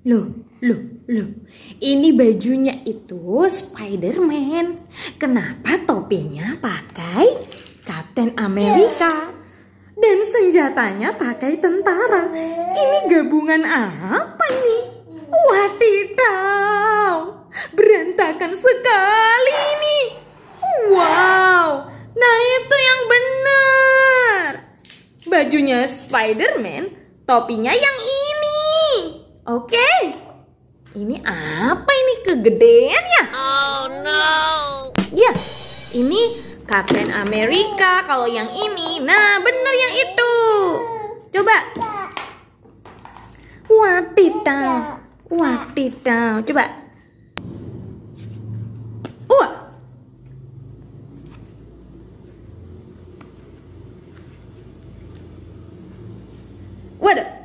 Loh, loh, loh. Ini bajunya itu Spider-Man. Kenapa topinya pakai Captain America? Dan senjatanya pakai tentara. Ini gabungan apa nih? Wadidaw. Berantakan sekali ini. Wow. Nah itu yang benar. Bajunya Spider-Man, topinya yang Oke. Ini apa ini kegedean ya? Oh no. Ya, ini Captain America. kalau yang ini. Nah, bener yang itu. Coba. Wadidaw. Wadidaw. Coba. Wah. Waduh.